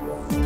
Música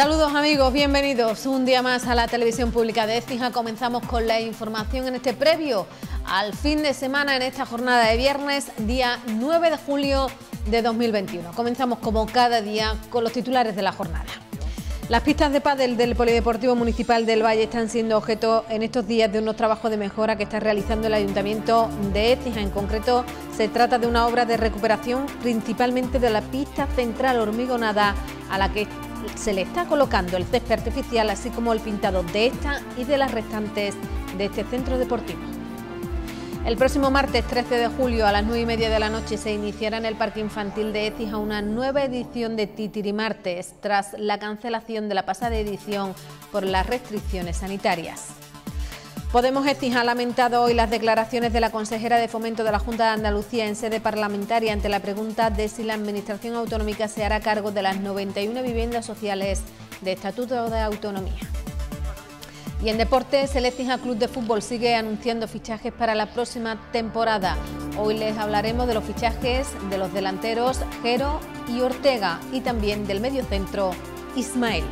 Saludos amigos, bienvenidos un día más a la televisión pública de Écija. Comenzamos con la información en este previo al fin de semana, en esta jornada de viernes, día 9 de julio de 2021. Comenzamos como cada día con los titulares de la jornada. Las pistas de pádel del Polideportivo Municipal del Valle están siendo objeto en estos días de unos trabajos de mejora que está realizando el Ayuntamiento de Écija. En concreto, se trata de una obra de recuperación principalmente de la pista central hormigonada a la que se le está colocando el césped artificial, así como el pintado de esta y de las restantes de este centro deportivo. El próximo martes 13 de julio a las 9 y media de la noche se iniciará en el Parque Infantil de a una nueva edición de Titirimartes tras la cancelación de la pasada edición por las restricciones sanitarias. Podemos Estis ha lamentado hoy las declaraciones de la consejera de Fomento de la Junta de Andalucía en sede parlamentaria ante la pregunta de si la Administración Autonómica se hará cargo de las 91 viviendas sociales de Estatuto de Autonomía. Y en deportes, el Club de Fútbol sigue anunciando fichajes para la próxima temporada. Hoy les hablaremos de los fichajes de los delanteros Jero y Ortega y también del mediocentro Ismael.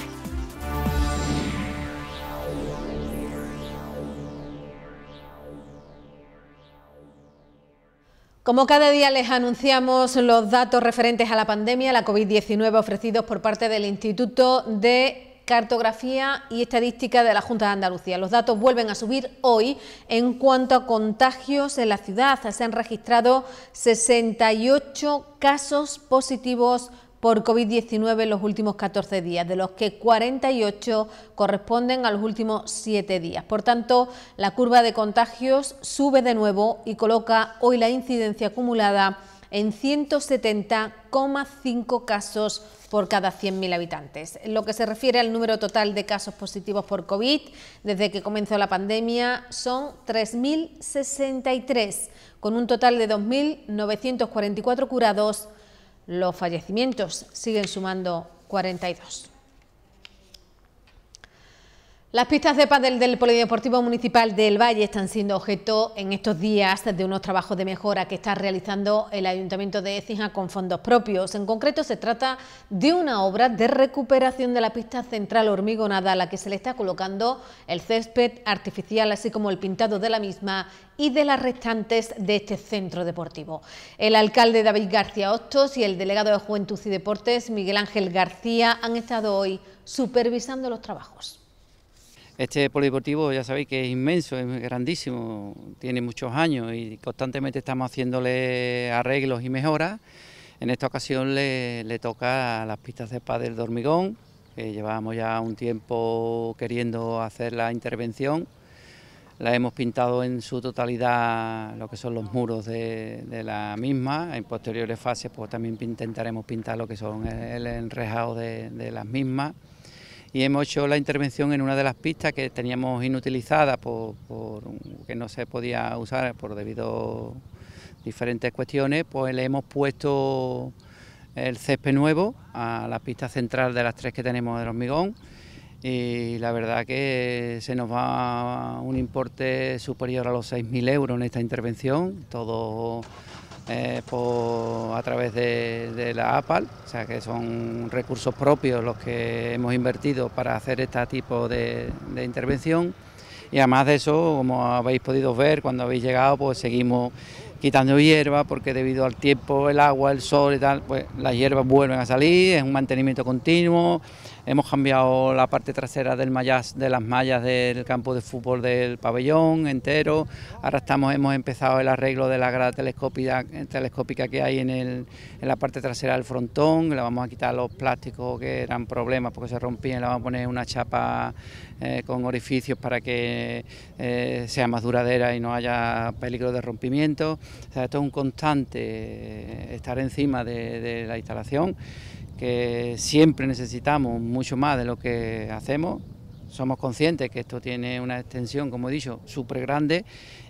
Como cada día les anunciamos los datos referentes a la pandemia, la COVID-19 ofrecidos por parte del Instituto de Cartografía y Estadística de la Junta de Andalucía. Los datos vuelven a subir hoy. En cuanto a contagios en la ciudad, se han registrado 68 casos positivos por COVID-19 en los últimos 14 días, de los que 48 corresponden a los últimos 7 días. Por tanto, la curva de contagios sube de nuevo y coloca hoy la incidencia acumulada en 170,5 casos por cada 100.000 habitantes. En lo que se refiere al número total de casos positivos por COVID, desde que comenzó la pandemia son 3.063, con un total de 2.944 curados los fallecimientos siguen sumando 42. Las pistas de pádel del Polideportivo Municipal del Valle están siendo objeto en estos días de unos trabajos de mejora que está realizando el Ayuntamiento de Ecija con fondos propios. En concreto se trata de una obra de recuperación de la pista central hormigonada a la que se le está colocando el césped artificial así como el pintado de la misma y de las restantes de este centro deportivo. El alcalde David García Hostos y el delegado de Juventud y Deportes Miguel Ángel García han estado hoy supervisando los trabajos. Este polideportivo ya sabéis que es inmenso, es grandísimo, tiene muchos años y constantemente estamos haciéndole arreglos y mejoras. En esta ocasión le, toca a las pistas de pádel del hormigón, que llevábamos ya un tiempo queriendo hacer la intervención. La hemos pintado en su totalidad lo que son los muros de, la misma. En posteriores fases pues también intentaremos pintar lo que son el enrejado de, de las mismas y hemos hecho la intervención en una de las pistas que teníamos inutilizada por, que no se podía usar por debido a diferentes cuestiones, pues le hemos puesto el césped nuevo a la pista central de las tres que tenemos del hormigón y la verdad que se nos va un importe superior a los 6.000 euros en esta intervención, todo eh, por, a través de, la APAL, o sea que son recursos propios los que hemos invertido para hacer este tipo de, intervención. Y además de eso, como habéis podido ver cuando habéis llegado, pues seguimos quitando hierba porque debido al tiempo, el agua, el sol y tal, pues las hierbas vuelven a salir, es un mantenimiento continuo. Hemos cambiado la parte trasera del de las mallas del campo de fútbol del pabellón entero. Ahora estamos, hemos empezado el arreglo de la grada eh, telescópica, que hay en, el, en la parte trasera del frontón. Le vamos a quitar los plásticos que eran problemas porque se rompían, le vamos a poner una chapa eh, con orificios para que eh, sea más duradera y no haya peligro de rompimiento. esto es un constante eh, estar encima de, de la instalación, que siempre necesitamos mucho más de lo que hacemos. Somos conscientes que esto tiene una extensión, como he dicho, súper grande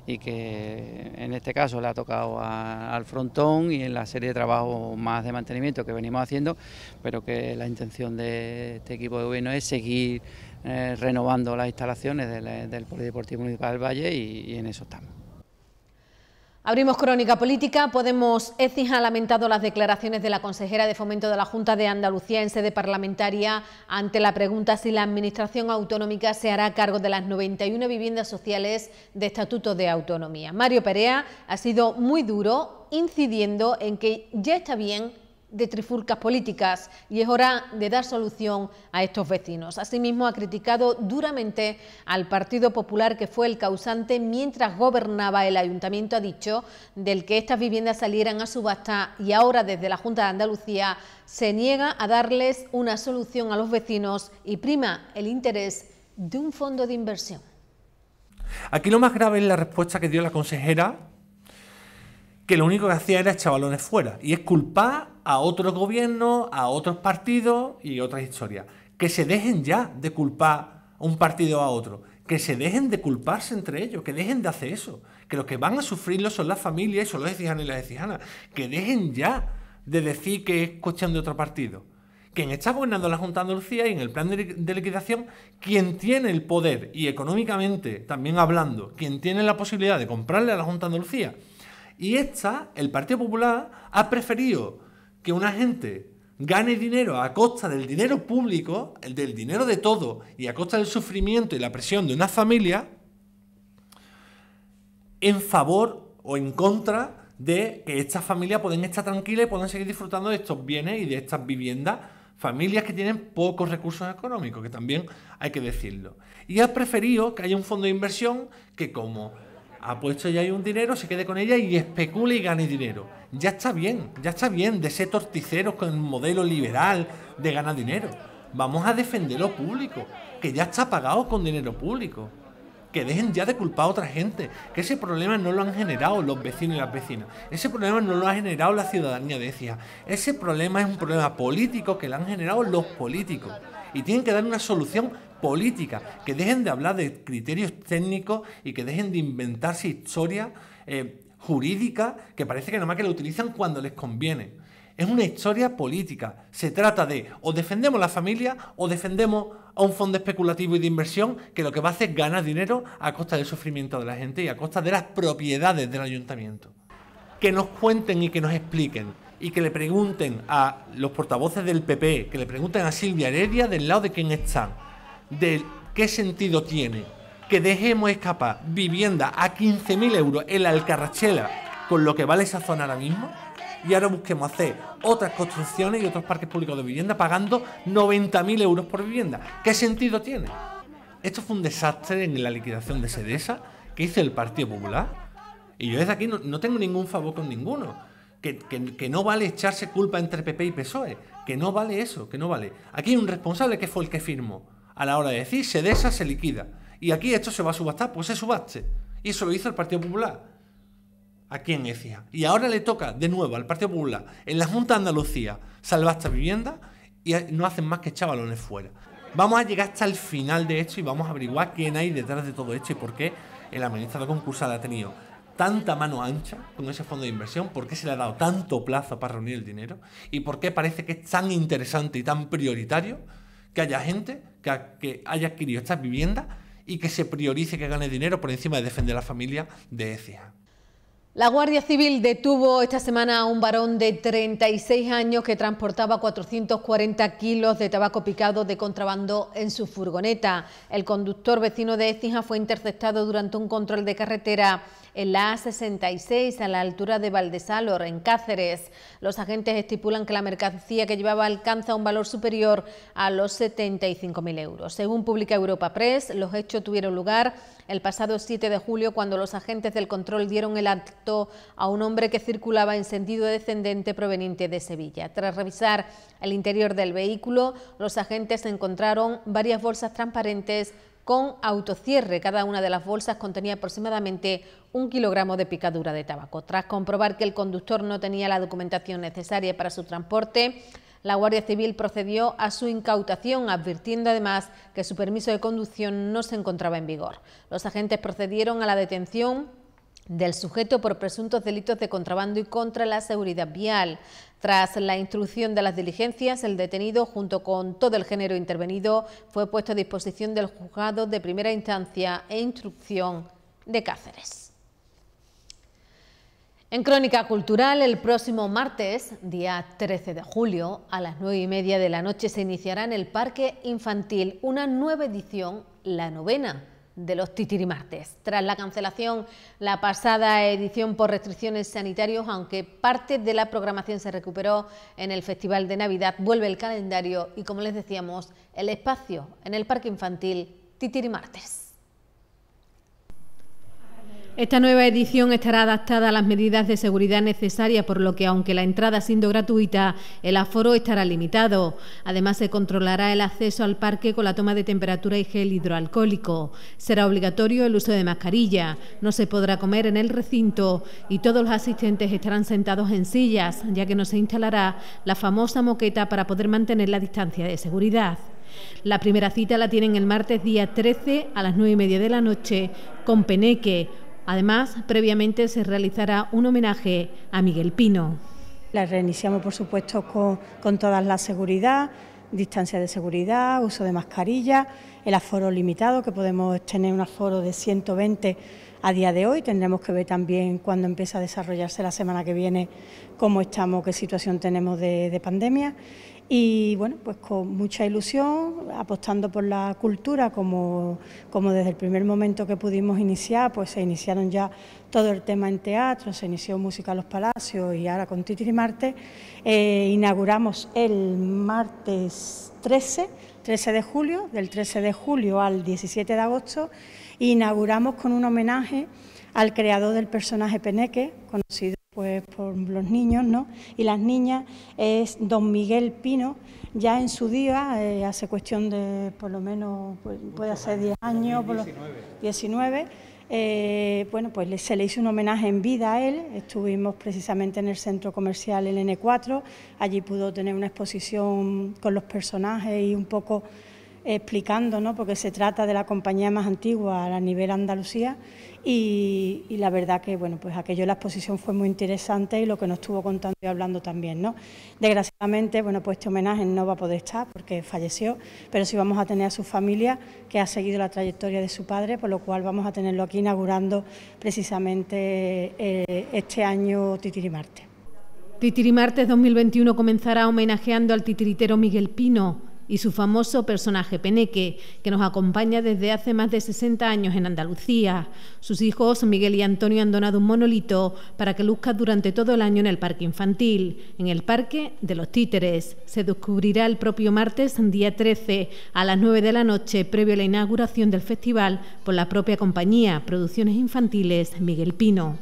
y que en este caso le ha tocado al frontón y en la serie de trabajos más de mantenimiento que venimos haciendo, pero que la intención de este equipo de gobierno es seguir eh, renovando las instalaciones del, Polideportivo Municipal del Valle y en eso estamos. Abrimos crónica política. Podemos eci ha lamentado las declaraciones de la consejera de fomento de la Junta de Andalucía en sede parlamentaria ante la pregunta si la Administración Autonómica se hará cargo de las 91 viviendas sociales de Estatuto de Autonomía. Mario Perea ha sido muy duro incidiendo en que ya está bien de trifulcas políticas y es hora de dar solución a estos vecinos. Asimismo, ha criticado duramente al Partido Popular, que fue el causante mientras gobernaba el ayuntamiento, ha dicho, del que estas viviendas salieran a subasta y ahora desde la Junta de Andalucía se niega a darles una solución a los vecinos y prima el interés de un fondo de inversión. Aquí lo más grave es la respuesta que dio la consejera que lo único que hacía era chavalones fuera. Y es culpar a otros gobiernos, a otros partidos y otras historias. Que se dejen ya de culpar a un partido a otro. Que se dejen de culparse entre ellos, que dejen de hacer eso. Que los que van a sufrirlo son las familias y son los decijanos y las decijanas. Que dejen ya de decir que es cuestión de otro partido. Quien está gobernando la Junta de Andalucía y en el plan de liquidación, quien tiene el poder y económicamente, también hablando, quien tiene la posibilidad de comprarle a la Junta de Andalucía y esta, el Partido Popular, ha preferido que una gente gane dinero a costa del dinero público, del dinero de todo, y a costa del sufrimiento y la presión de una familia, en favor o en contra de que estas familias puedan estar tranquilas y puedan seguir disfrutando de estos bienes y de estas viviendas. Familias que tienen pocos recursos económicos, que también hay que decirlo. Y ha preferido que haya un fondo de inversión que como ...ha ah, puesto ya hay un dinero, se quede con ella y especule y gane dinero. Ya está bien, ya está bien de ser torticeros con el modelo liberal de ganar dinero. Vamos a defender lo público, que ya está pagado con dinero público. Que dejen ya de culpar a otra gente, que ese problema no lo han generado los vecinos y las vecinas, ese problema no lo ha generado la ciudadanía de Ecia... ese problema es un problema político que lo han generado los políticos y tienen que dar una solución política, que dejen de hablar de criterios técnicos y que dejen de inventarse historias eh, jurídicas que parece que nomás que la utilizan cuando les conviene. Es una historia política. Se trata de o defendemos la familia o defendemos a un fondo especulativo y de inversión que lo que va a hacer es ganar dinero a costa del sufrimiento de la gente y a costa de las propiedades del ayuntamiento. Que nos cuenten y que nos expliquen y que le pregunten a los portavoces del PP, e, que le pregunten a Silvia Heredia del lado de quién están de qué sentido tiene que dejemos escapar vivienda a 15.000 euros en la Alcarrachela, con lo que vale esa zona ahora mismo, y ahora busquemos hacer otras construcciones y otros parques públicos de vivienda pagando 90.000 euros por vivienda. ¿Qué sentido tiene? Esto fue un desastre en la liquidación de Sedesa que hizo el Partido Popular. Y yo desde aquí no, tengo ningún favor con ninguno. Que, que, no vale echarse culpa entre PP y PSOE. Que no vale eso, que no vale. Aquí hay un responsable que fue el que firmó a la hora de decir se desa, se liquida. Y aquí esto se va a subastar, pues se subaste. Y eso lo hizo el Partido Popular ¿A quién decía? Y ahora le toca de nuevo al Partido Popular en la Junta de Andalucía salvar esta vivienda y no hacen más que echar fuera. Vamos a llegar hasta el final de esto y vamos a averiguar quién hay detrás de todo esto y por qué el administrador concursal ha tenido tanta mano ancha con ese fondo de inversión, por qué se le ha dado tanto plazo para reunir el dinero y por qué parece que es tan interesante y tan prioritario que haya gente que, haya adquirido estas viviendas y que se priorice que gane dinero por encima de defender la familia de Ecia. La Guardia Civil detuvo esta semana a un varón de 36 años que transportaba 440 kilos de tabaco picado de contrabando en su furgoneta. El conductor vecino de Écija fue interceptado durante un control de carretera en la A66 a la altura de Valdesalor, en Cáceres. Los agentes estipulan que la mercancía que llevaba alcanza un valor superior a los 75.000 euros. Según publica Europa Press, los hechos tuvieron lugar el pasado 7 de julio cuando los agentes del control dieron el acto a un hombre que circulaba en sentido descendente proveniente de Sevilla. Tras revisar el interior del vehículo, los agentes encontraron varias bolsas transparentes con autocierre. Cada una de las bolsas contenía aproximadamente un kilogramo de picadura de tabaco. Tras comprobar que el conductor no tenía la documentación necesaria para su transporte, la Guardia Civil procedió a su incautación, advirtiendo además que su permiso de conducción no se encontraba en vigor. Los agentes procedieron a la detención del sujeto por presuntos delitos de contrabando y contra la seguridad vial. Tras la instrucción de las diligencias, el detenido, junto con todo el género intervenido, fue puesto a disposición del juzgado de primera instancia e instrucción de Cáceres. En Crónica Cultural, el próximo martes, día 13 de julio, a las 9 y media de la noche se iniciará en el Parque Infantil una nueva edición, la novena, de los Titirimartes. Tras la cancelación la pasada edición por restricciones sanitarias, aunque parte de la programación se recuperó en el Festival de Navidad, vuelve el calendario y, como les decíamos, el espacio en el Parque Infantil Titirimartes. Esta nueva edición estará adaptada a las medidas de seguridad necesarias, por lo que aunque la entrada siendo gratuita, el aforo estará limitado. Además, se controlará el acceso al parque con la toma de temperatura y gel hidroalcohólico. Será obligatorio el uso de mascarilla, no se podrá comer en el recinto y todos los asistentes estarán sentados en sillas, ya que no se instalará la famosa moqueta para poder mantener la distancia de seguridad. La primera cita la tienen el martes día 13 a las 9 y media de la noche con Peneque, Además, previamente se realizará un homenaje a Miguel Pino. La reiniciamos, por supuesto, con, toda todas seguridad, distancia de seguridad, uso de mascarilla, el aforo limitado, que podemos tener un aforo de 120 a día de hoy. Tendremos que ver también cuando empieza a desarrollarse la semana que viene cómo estamos, qué situación tenemos de pandemia y bueno, pues con mucha ilusión, apostando por la cultura como, como, desde el primer momento que pudimos iniciar, pues se iniciaron ya todo el tema en teatro, se inició Música a los Palacios y ahora con Titi y Marte eh, inauguramos el martes 13, 13 de julio, del 13 de julio al 17 de agosto, e inauguramos con un homenaje al creador del personaje Peneque, conocido pues por los niños ¿no? y las niñas, es don Miguel Pino. Ya en su día, eh, hace cuestión de por lo menos, pues, puede hacer 10 años, 19, eh, bueno, pues se le hizo un homenaje en vida a él. Estuvimos precisamente en el centro comercial, el N4. Allí pudo tener una exposición con los personajes y un poco explicando, ¿no? porque se trata de la compañía más antigua a nivel Andalucía y, la verdad que bueno, pues aquello la exposición fue muy interesante y lo que nos estuvo contando y hablando también. ¿no? Desgraciadamente, bueno, pues este homenaje no va a poder estar porque falleció, pero sí vamos a tener a su familia que ha seguido la trayectoria de su padre, por lo cual vamos a tenerlo aquí inaugurando precisamente eh, este año Titirimarte. Titirimartes 2021 comenzará homenajeando al titiritero Miguel Pino y su famoso personaje Peneque, que nos acompaña desde hace más de 60 años en Andalucía. Sus hijos Miguel y Antonio han donado un monolito para que luzca durante todo el año en el Parque Infantil, en el Parque de los Títeres. Se descubrirá el propio martes, día 13, a las 9 de la noche, previo a la inauguración del festival por la propia compañía Producciones Infantiles Miguel Pino.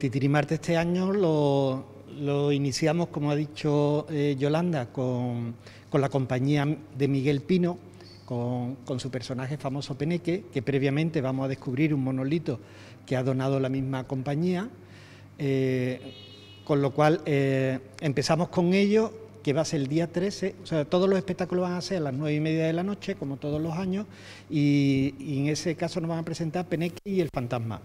este año lo lo iniciamos, como ha dicho eh, Yolanda, con, la compañía de Miguel Pino, con, su personaje famoso Peneque, que previamente vamos a descubrir un monolito que ha donado la misma compañía, eh, con lo cual eh, empezamos con ello, que va a ser el día 13, o sea, todos los espectáculos van a ser a las 9 y media de la noche, como todos los años, y, y en ese caso nos van a presentar Peneque y el fantasma.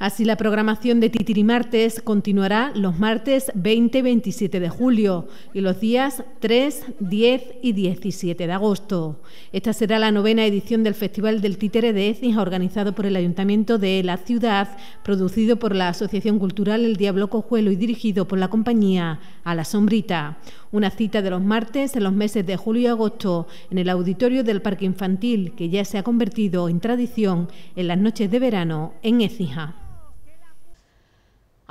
Así, la programación de Titirimartes continuará los martes 20 27 de julio y los días 3, 10 y 17 de agosto. Esta será la novena edición del Festival del Títere de Ecija organizado por el Ayuntamiento de la ciudad, producido por la Asociación Cultural El Diablo Cojuelo y dirigido por la compañía A la Sombrita. Una cita de los martes en los meses de julio y agosto en el auditorio del Parque Infantil, que ya se ha convertido en tradición en las noches de verano en Ecija.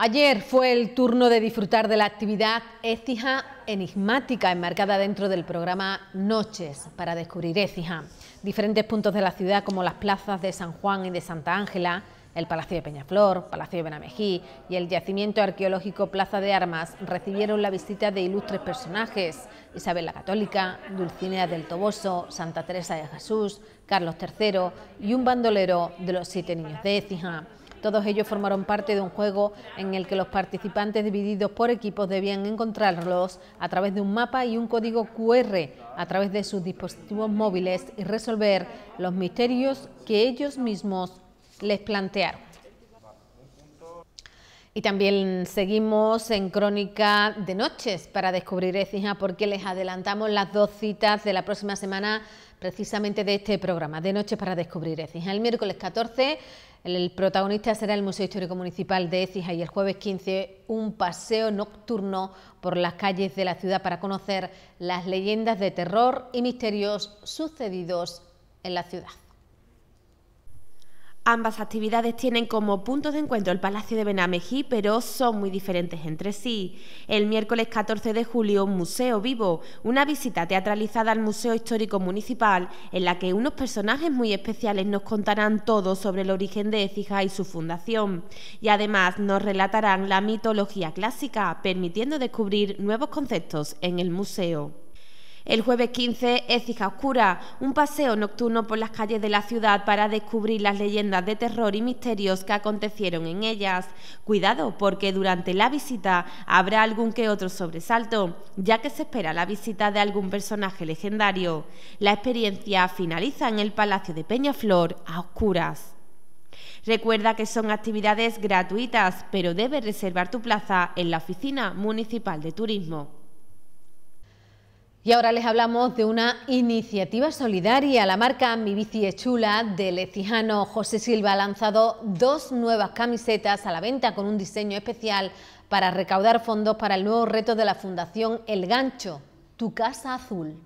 Ayer fue el turno de disfrutar de la actividad Écija enigmática enmarcada dentro del programa Noches para descubrir Écija. Diferentes puntos de la ciudad como las plazas de San Juan y de Santa Ángela, el Palacio de Peñaflor, Palacio de Benamejí y el yacimiento arqueológico Plaza de Armas recibieron la visita de ilustres personajes, Isabel la Católica, Dulcinea del Toboso, Santa Teresa de Jesús, Carlos III y un bandolero de los siete niños de Écija. Todos ellos formaron parte de un juego en el que los participantes divididos por equipos debían encontrarlos a través de un mapa y un código QR a través de sus dispositivos móviles y resolver los misterios que ellos mismos les plantearon. Y también seguimos en Crónica de Noches para descubrir Ecija porque les adelantamos las dos citas de la próxima semana precisamente de este programa, de Noche para Descubrir Écija. El miércoles 14 el protagonista será el Museo Histórico Municipal de Écija y el jueves 15 un paseo nocturno por las calles de la ciudad para conocer las leyendas de terror y misterios sucedidos en la ciudad. Ambas actividades tienen como punto de encuentro el Palacio de Benamejí, pero son muy diferentes entre sí. El miércoles 14 de julio, Museo Vivo, una visita teatralizada al Museo Histórico Municipal, en la que unos personajes muy especiales nos contarán todo sobre el origen de Écija y su fundación. Y además nos relatarán la mitología clásica, permitiendo descubrir nuevos conceptos en el museo. El jueves 15, es Cija Oscura, un paseo nocturno por las calles de la ciudad para descubrir las leyendas de terror y misterios que acontecieron en ellas. Cuidado, porque durante la visita habrá algún que otro sobresalto, ya que se espera la visita de algún personaje legendario. La experiencia finaliza en el Palacio de Peñaflor a oscuras. Recuerda que son actividades gratuitas, pero debes reservar tu plaza en la Oficina Municipal de Turismo. Y ahora les hablamos de una iniciativa solidaria. La marca Mi Bici es Chula de Lecijano José Silva ha lanzado dos nuevas camisetas a la venta con un diseño especial para recaudar fondos para el nuevo reto de la Fundación El Gancho, Tu Casa Azul.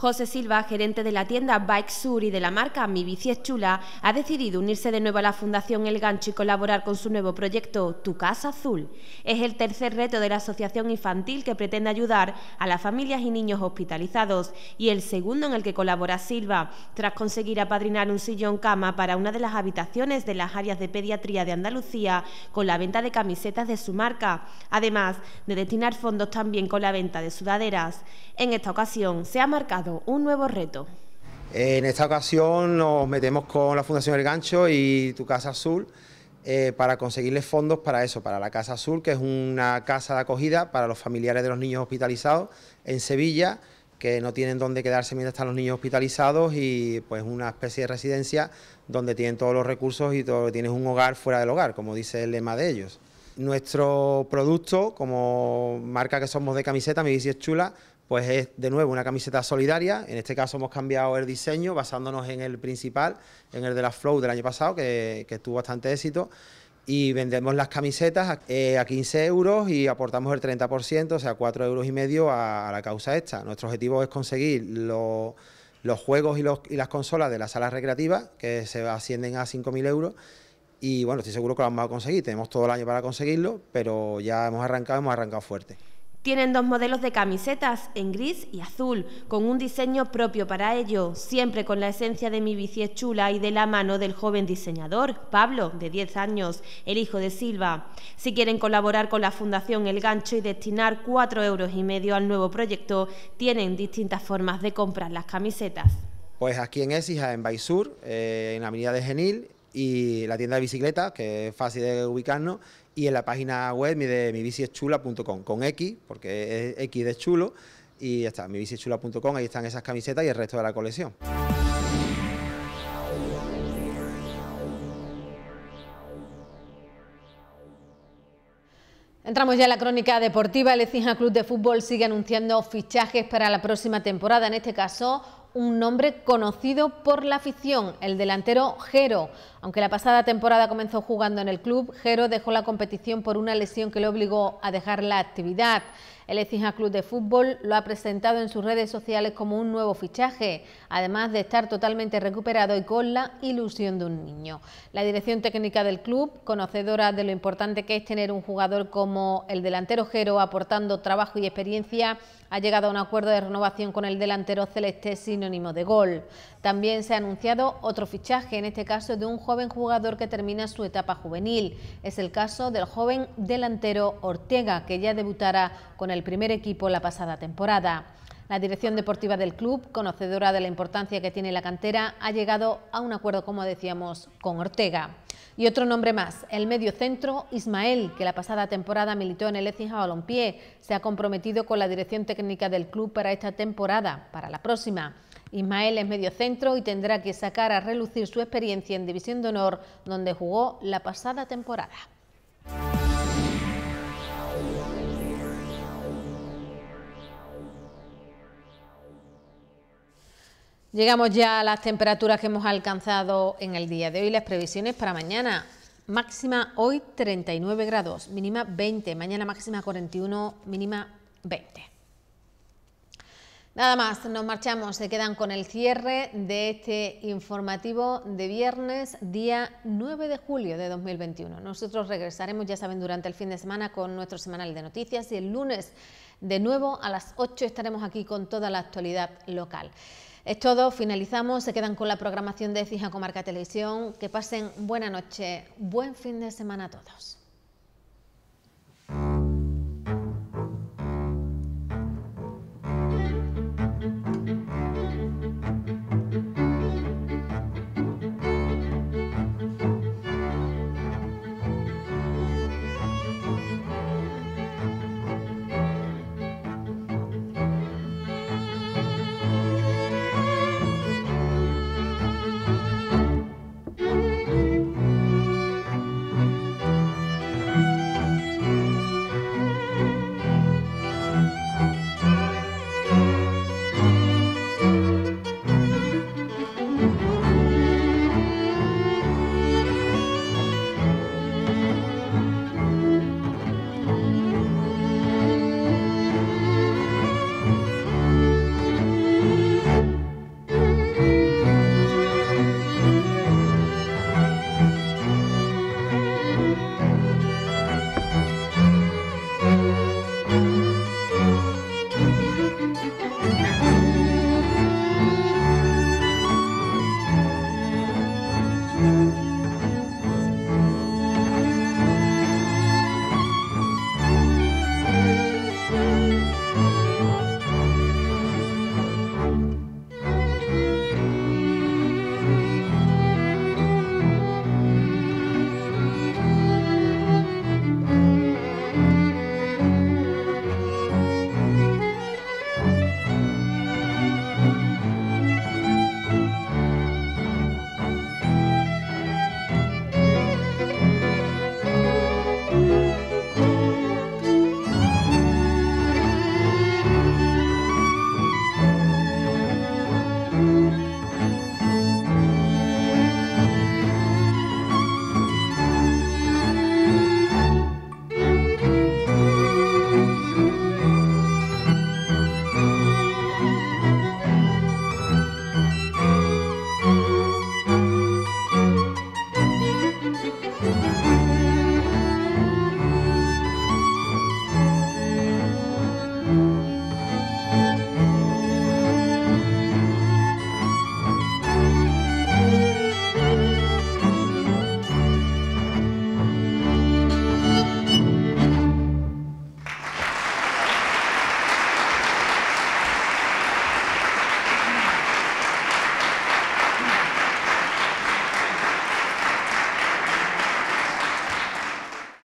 José Silva, gerente de la tienda Bike Sur y de la marca Mi Bici es Chula, ha decidido unirse de nuevo a la Fundación El Gancho y colaborar con su nuevo proyecto Tu Casa Azul. Es el tercer reto de la asociación infantil que pretende ayudar a las familias y niños hospitalizados y el segundo en el que colabora Silva, tras conseguir apadrinar un sillón cama para una de las habitaciones de las áreas de pediatría de Andalucía con la venta de camisetas de su marca, además de destinar fondos también con la venta de sudaderas. En esta ocasión se ha marcado un nuevo reto. En esta ocasión nos metemos con la Fundación El Gancho y Tu Casa Azul eh, para conseguirles fondos para eso, para la Casa Azul, que es una casa de acogida para los familiares de los niños hospitalizados en Sevilla, que no tienen dónde quedarse mientras están los niños hospitalizados y pues una especie de residencia donde tienen todos los recursos y todo, tienes un hogar fuera del hogar, como dice el lema de ellos. Nuestro producto, como marca que somos de camiseta, mi bici es chula, pues es de nuevo una camiseta solidaria. En este caso hemos cambiado el diseño basándonos en el principal, en el de la Flow del año pasado, que, estuvo tuvo bastante éxito. Y vendemos las camisetas a, 15 eh, euros y aportamos el 30%, o sea, 4 euros y medio a, la causa esta. Nuestro objetivo es conseguir los juegos y, y, las consolas de las salas recreativas, que se ascienden a 5.000 euros. Y bueno, estoy seguro que lo vamos a conseguir. Tenemos todo el año para conseguirlo, pero ya hemos arrancado, hemos arrancado fuerte. Tienen dos modelos de camisetas, en gris y azul, con un diseño propio para ello, siempre con la esencia de Mi bici chula y de la mano del joven diseñador, Pablo, de 10 años, el hijo de Silva. Si quieren colaborar con la Fundación El Gancho y destinar 4 euros y medio al nuevo proyecto, tienen distintas formas de comprar las camisetas. Pues aquí en Esija, en Baisur, eh, en la avenida de Genil, y la tienda de bicicletas, que es fácil de ubicarnos, y en la página web de mi bici con X, porque es X de chulo, y ya está, mi bici ahí están esas camisetas y el resto de la colección. Entramos ya en la crónica deportiva. El Ecija Club de Fútbol sigue anunciando fichajes para la próxima temporada. En este caso, un nombre conocido por la afición, el delantero Jero. Aunque la pasada temporada comenzó jugando en el club, Jero dejó la competición por una lesión que le obligó a dejar la actividad. El Ecija Club de Fútbol lo ha presentado en sus redes sociales como un nuevo fichaje, además de estar totalmente recuperado y con la ilusión de un niño. La dirección técnica del club, conocedora de lo importante que es tener un jugador como el delantero Jero aportando trabajo y experiencia, ha llegado a un acuerdo de renovación con el delantero celeste sinónimo de gol. También se ha anunciado otro fichaje, en este caso de un joven jugador que termina su etapa juvenil. Es el caso del joven delantero Ortega, que ya debutará con el el primer equipo la pasada temporada. La dirección deportiva del club, conocedora de la importancia que tiene la cantera, ha llegado a un acuerdo, como decíamos, con Ortega. Y otro nombre más, el mediocentro Ismael, que la pasada temporada militó en el Ecija Balompié, se ha comprometido con la dirección técnica del club para esta temporada, para la próxima. Ismael es mediocentro y tendrá que sacar a relucir su experiencia en División de Honor, donde jugó la pasada temporada. Llegamos ya a las temperaturas que hemos alcanzado en el día de hoy. Las previsiones para mañana. Máxima hoy 39 grados, mínima 20. Mañana máxima 41, mínima 20. Nada más, nos marchamos. Se quedan con el cierre de este informativo de viernes, día 9 de julio de 2021. Nosotros regresaremos, ya saben, durante el fin de semana con nuestro semanal de noticias y el lunes de nuevo a las 8 estaremos aquí con toda la actualidad local. Es todo, finalizamos, se quedan con la programación de Cija Comarca Televisión. Que pasen buena noche, buen fin de semana a todos.